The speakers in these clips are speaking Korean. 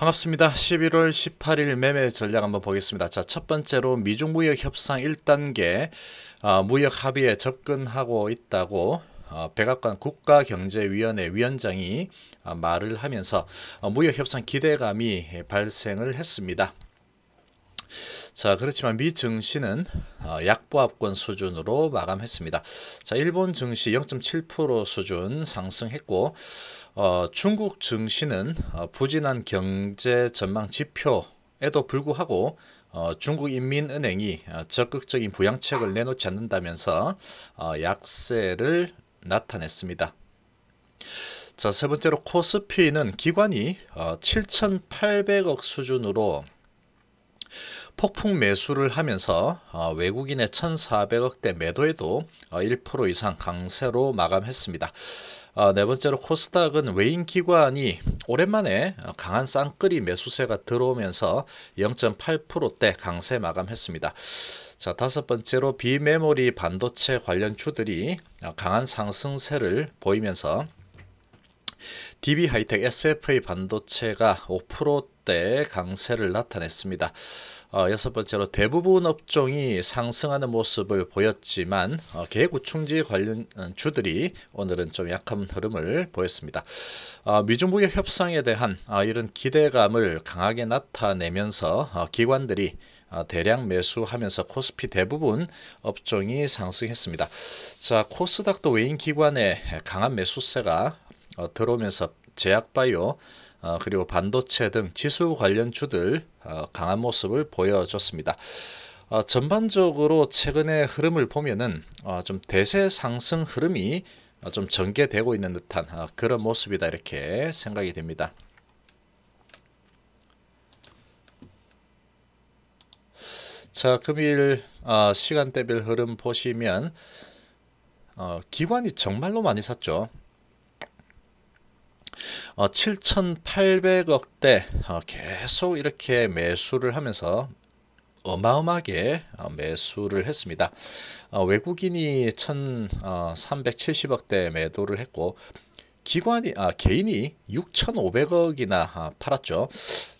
반갑습니다. 11월 18일 매매 전략 한번 보겠습니다. 자, 첫 번째로 미중 무역 협상 1단계 어, 아, 무역 합의에 접근하고 있다고 어, 백악관 국가경제위원회 위원장이 어, 말을 하면서 어, 무역 협상 기대감이 발생을 했습니다. 자 그렇지만 미 증시는 어, 약보합권 수준으로 마감했습니다. 자 일본 증시 0.7% 수준 상승했고 어, 중국 증시는 어, 부진한 경제 전망 지표에도 불구하고 어, 중국인민은행이 어, 적극적인 부양책을 내놓지 않는다면서 어, 약세를 나타냈습니다. 자, 세 번째로 코스피는 기관이 어, 7,800억 수준으로 폭풍 매수를 하면서 어, 외국인의 1,400억대 매도에도 1% 어, 이상 강세로 마감했습니다. 아, 네 번째로 코스닥은 외인 기관이 오랜만에 강한 쌍끌이 매수세가 들어오면서 0.8%대 강세 마감했습니다. 자 다섯 번째로 비메모리 반도체 관련 주들이 강한 상승세를 보이면서 DB 하이텍 SFA 반도체가 5%대 강세를 나타냈습니다. 어, 여섯 번째로 대부분 업종이 상승하는 모습을 보였지만 어, 개구충지 관련 어, 주들이 오늘은 좀 약한 흐름을 보였습니다. 어, 미중부의 협상에 대한 어, 이런 기대감을 강하게 나타내면서 어, 기관들이 어, 대량 매수하면서 코스피 대부분 업종이 상승했습니다. 자, 코스닥도 외인 기관의 강한 매수세가 어, 들어오면서 제약바이오 어, 그리고 반도체 등 지수 관련 주들 어, 강한 모습을 보여줬습니다. 어, 전반적으로 최근의 흐름을 보면은 좀 대세 상승 흐름이 좀 전개되고 있는 듯한 그런 모습이다 이렇게 생각이 됩니다. 자 금일 시간대별 흐름 보시면 기관이 정말로 많이 샀죠. 어, 7,800억대 어, 계속 이렇게 매수를 하면서 어마어마하게 어, 매수를 했습니다. 어, 외국인이 1,370억대 어, 매도를 했고 기관이 아 개인이 6,500억이나 팔았죠.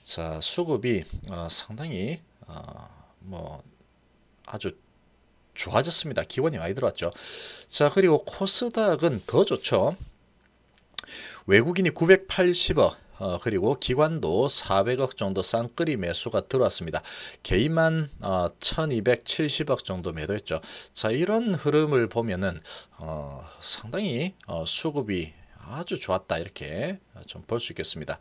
자 수급이 상당히 뭐 아주 좋아졌습니다. 기관이 많이 들어왔죠. 자 그리고 코스닥은 더 좋죠. 외국인이 980억 어, 그리고 기관도 400억 정도 쌍끌이 매수가 들어왔습니다. 개인만 어, 1270억 정도 매도했죠. 자 이런 흐름을 보면은 어, 상당히 어, 수급이 아주 좋았다 이렇게 좀 볼 수 있겠습니다.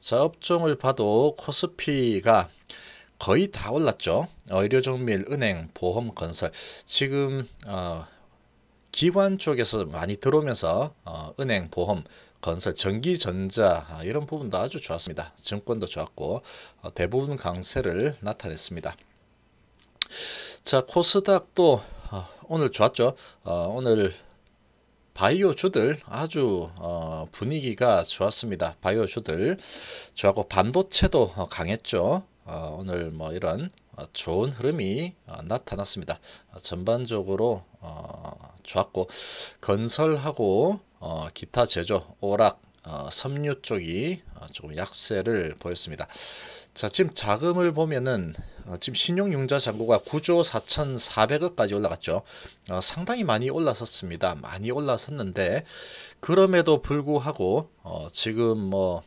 자 업종을 봐도 코스피가 거의 다 올랐죠. 의료정밀, 은행, 보험, 건설 지금 어, 기관 쪽에서 많이 들어오면서 어, 은행, 보험 건설, 전기전자 아, 이런 부분도 아주 좋았습니다. 증권도 좋았고 어, 대부분 강세를 나타냈습니다. 자 코스닥도 어, 오늘 좋았죠. 어, 오늘 바이오주들 아주 분위기가 좋았습니다. 바이오주들 좋았고 반도체도 강했죠. 오늘 뭐 이런 좋은 흐름이 나타났습니다. 전반적으로 좋았고 건설하고 어, 기타 제조, 오락, 어, 섬유 쪽이 어, 조금 약세를 보였습니다. 자, 지금 자금을 보면은 어, 지금 신용융자 잔고가 9조 4,400억까지 올라갔죠. 어, 상당히 많이 올라섰습니다. 많이 올라섰는데 그럼에도 불구하고 어, 지금 뭐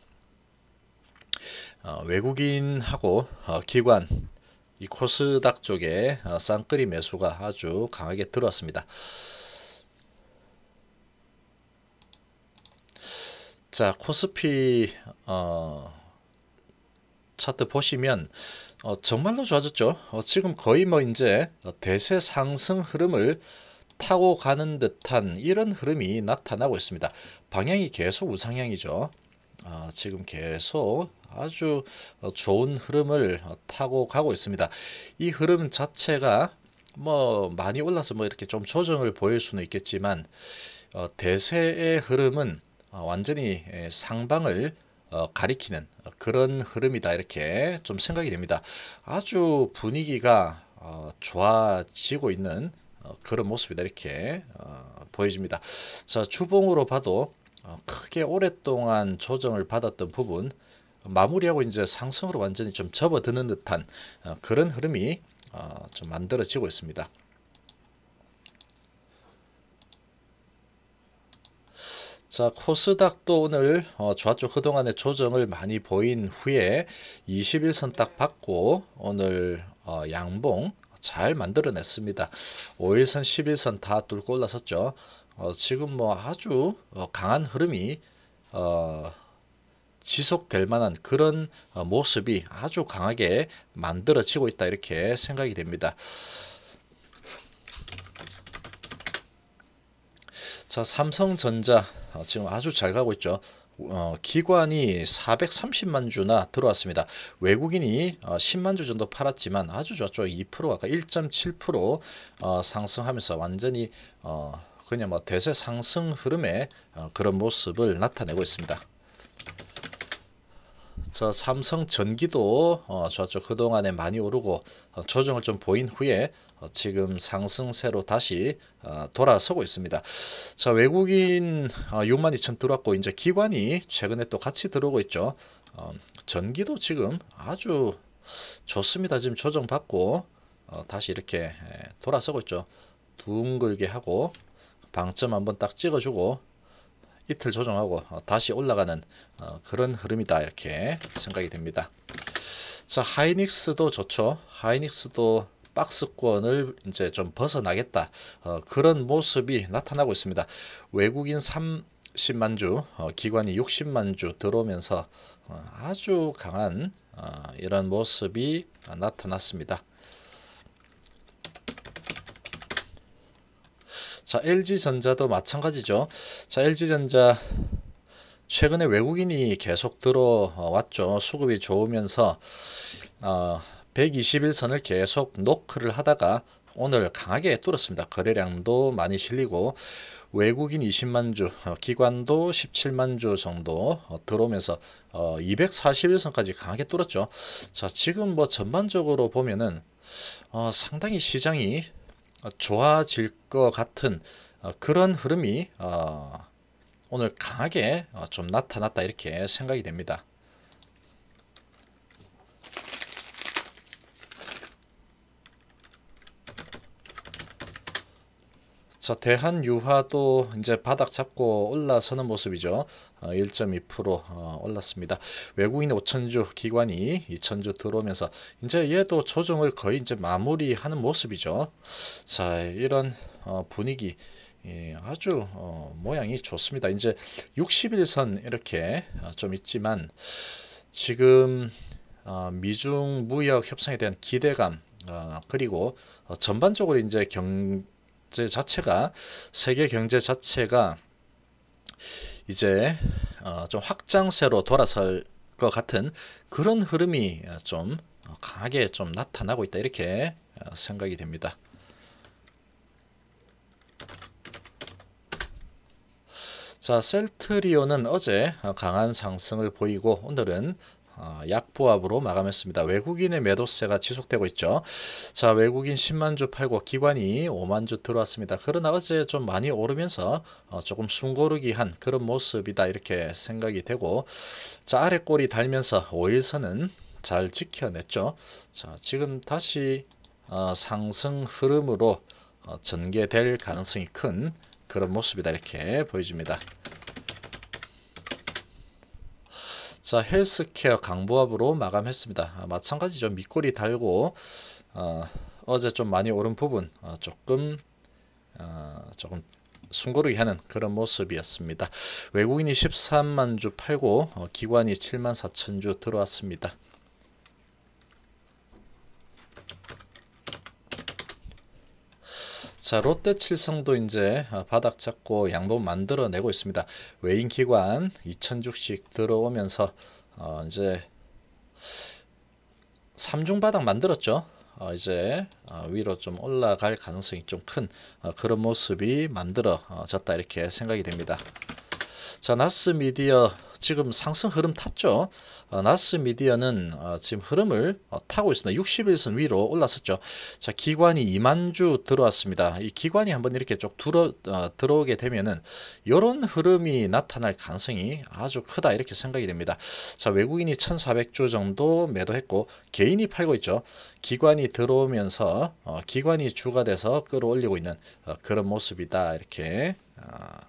어, 외국인하고 어, 기관 이 코스닥 쪽에 쌍끌이 매수가 아주 강하게 들어왔습니다. 자 코스피 어, 차트 보시면 어, 정말로 좋아졌죠. 어, 지금 거의 뭐 이제 대세 상승 흐름을 타고 가는 듯한 이런 흐름이 나타나고 있습니다. 방향이 계속 우상향이죠. 어, 지금 계속 아주 어, 좋은 흐름을 어, 타고 가고 있습니다. 이 흐름 자체가 뭐 많이 올라서 뭐 이렇게 좀 조정을 보일 수는 있겠지만 어, 대세의 흐름은 어, 완전히 예, 상방을 어, 가리키는 어, 그런 흐름이다 이렇게 좀 생각이 됩니다. 아주 분위기가 좋아지고 있는 그런 모습이다 이렇게 보여집니다. 자 주봉으로 봐도 크게 오랫동안 조정을 받았던 부분 마무리하고 이제 상승으로 완전히 좀 접어드는 듯한 그런 흐름이 좀 만들어지고 있습니다. 자 코스닥도 오늘 어, 좌측 그동안의 조정을 많이 보인 후에 21선 딱 받고 오늘 어, 양봉 잘 만들어냈습니다. 5일선 11선 다 뚫고 올라섰죠. 어, 지금 뭐 아주 강한 흐름이 지속될 만한 그런 모습이 아주 강하게 만들어지고 있다 이렇게 생각이 됩니다. 자 삼성전자 어, 지금 아주 잘 가고 있죠. 어, 기관이 430만 주나 들어왔습니다. 외국인이 어, 10만 주 정도 팔았지만 아주 좋았죠. 2%아1.7% 어, 상승하면서 완전히 어, 그냥 뭐 대세 상승 흐름의 어, 그런 모습을 나타내고 있습니다. 자, 삼성 전기도 어, 좋았죠. 그동안에 많이 오르고 어, 조정을 좀 보인 후에 어, 지금 상승세로 다시 어, 돌아서고 있습니다. 자 외국인 6만 어, 2천 들어왔고 이제 기관이 최근에 또 같이 들어오고 있죠. 전기도 지금 아주 좋습니다. 지금 조정받고 다시 이렇게 돌아서고 있죠. 둥글게 하고 방점 한번 딱 찍어주고 이틀 조정하고 다시 올라가는 그런 흐름이다 이렇게 생각이 됩니다. 자 하이닉스도 좋죠. 하이닉스도 박스권을 이제 좀 벗어나겠다 어, 그런 모습이 나타나고 있습니다. 외국인 30만 주, 어, 기관이 60만 주 들어오면서 어, 아주 강한 어, 이런 모습이 나타났습니다. 자 LG전자도 마찬가지죠. 자 LG전자 최근에 외국인이 계속 들어왔죠. 수급이 좋으면서 어, 121선을 계속 노크를 하다가 오늘 강하게 뚫었습니다. 거래량도 많이 실리고 외국인 20만 주, 어, 기관도 17만 주 정도 어, 들어오면서 241선까지 어, 강하게 뚫었죠. 자, 지금 뭐 전반적으로 보면은 어, 상당히 시장이 좋아질 것 같은 그런 흐름이 어, 오늘 강하게 좀 나타났다 이렇게 생각이 됩니다. 자, 대한유화도 이제 바닥 잡고 올라서는 모습이죠. 1.2% 어, 어, 올랐습니다. 외국인 5천주 기관이 2천주 들어오면서 이제 얘도 조정을 거의 이제 마무리하는 모습이죠. 자, 이런 어, 분위기 예, 아주 어, 모양이 좋습니다. 이제 60일선 이렇게 좀 있지만 지금 어, 미중 무역 협상에 대한 기대감 어, 그리고 전반적으로 이제 경 경제 자체가 세계 경제 자체가 이제 어, 좀 확장세로 돌아설 것 같은 그런 흐름이 어, 좀 어, 강하게 좀 나타나고 있다 이렇게 생각이 됩니다. 자, 셀트리온은 어제 강한 상승을 보이고 오늘은 아, 약부합으로 마감했습니다. 외국인의 매도세가 지속되고 있죠. 자, 외국인 10만 주 팔고 기관이 5만 주 들어왔습니다. 그러나 어제 좀 많이 오르면서 어, 조금 숨고르기 한 그런 모습이다 이렇게 생각이 되고 자, 아래 꼬리 달면서 5일선은 잘 지켜냈죠. 자, 지금 다시 어, 상승 흐름으로 어, 전개될 가능성이 큰 그런 모습이다 이렇게 보여집니다. 자 헬스케어 강보합으로 마감했습니다. 아, 마찬가지죠. 밑꼬리 달고 어, 제좀 많이 오른 부분 어, 조금 어, 조금 숨고르게 하는 그런 모습이었습니다. 외국인이 13만 주 팔고 어, 기관이 7만 4천 주 들어왔습니다. 자 롯데 칠성도 이제 아, 바닥 잡고 양봉 만들어내고 있습니다. 외인 기관 2천주씩 들어오면서 어 이제 삼중 바닥 만들었죠. 어 이제 어 위로 좀 올라갈 가능성이 좀큰 어, 그런 모습이 만들어졌다 이렇게 생각이 됩니다. 자 나스 미디어 지금 상승 흐름 탔죠. 어, 나스 미디어는 어, 지금 흐름을 어, 타고 있습니다. 60일선 위로 올랐었죠. 자, 기관이 2만 주 들어왔습니다. 이 기관이 한번 이렇게 쭉 들어, 어, 들어오게 되면은 이런 흐름이 나타날 가능성이 아주 크다 이렇게 생각이 됩니다. 자, 외국인이 1,400주 정도 매도했고 개인이 팔고 있죠. 기관이 들어오면서 어, 기관이 주가 돼서 끌어올리고 있는 어, 그런 모습이다 이렇게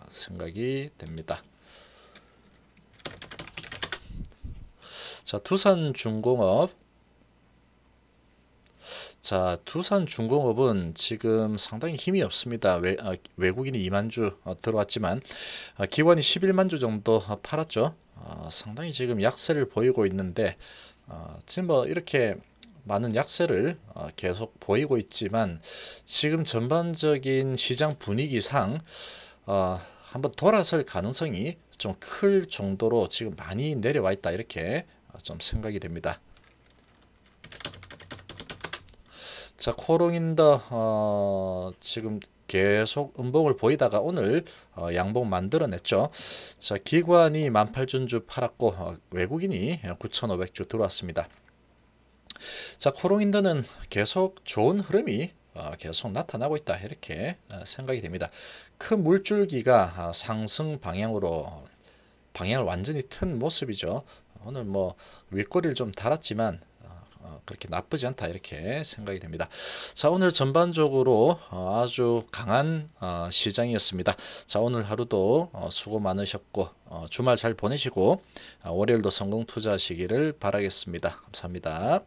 생각이 됩니다. 자, 두산 중공업. 자, 두산 중공업은 지금 상당히 힘이 없습니다. 외, 아, 외국인이 2만 주 어, 들어왔지만 아, 기원이 11만 주 정도 어, 팔았죠. 아, 상당히 지금 약세를 보이고 있는데 아, 지금 뭐 이렇게 많은 약세를 아, 계속 보이고 있지만 지금 전반적인 시장 분위기상 아, 한번 돌아설 가능성이 좀 클 정도로 지금 많이 내려와 있다 이렇게 좀 생각이 됩니다. 자 코롱인더 어, 지금 계속 음봉을 보이다가 오늘 어, 양봉 만들어냈죠. 자 기관이 18,000주 팔았고 어, 외국인이 9,500주 들어왔습니다. 자 코롱인더는 계속 좋은 흐름이 어, 계속 나타나고 있다 이렇게 어, 생각이 됩니다. 큰 그 물줄기가 어, 상승 방향으로 방향을 완전히 튼 모습이죠. 오늘 뭐 윗꼬리를 좀 달았지만 어, 어, 그렇게 나쁘지 않다 이렇게 생각이 됩니다. 자 오늘 전반적으로 어, 아주 강한 시장이었습니다. 자 오늘 하루도 수고 많으셨고 주말 잘 보내시고 월요일도 성공 투자하시기를 바라겠습니다. 감사합니다.